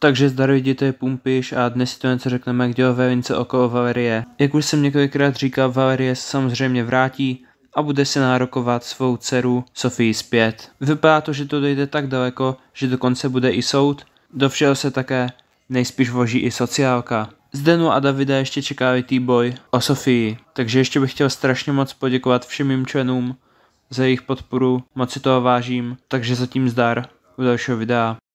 Takže zdar vidíte Pumpiš a dnes si to něco řekneme k dělové vince okolo Valerie. Jak už jsem několikrát říkal, Valerie se samozřejmě vrátí a bude se nárokovat svou dceru Sofii zpět. Vypadá to, že to dojde tak daleko, že dokonce bude i soud, do všeho se také nejspíš voží i sociálka. Zdenu a Davida ještě čeká tý boj o Sofii, takže ještě bych chtěl strašně moc poděkovat všem mým členům za jejich podporu, moc si toho vážím, takže zatím zdar u dalšího videa.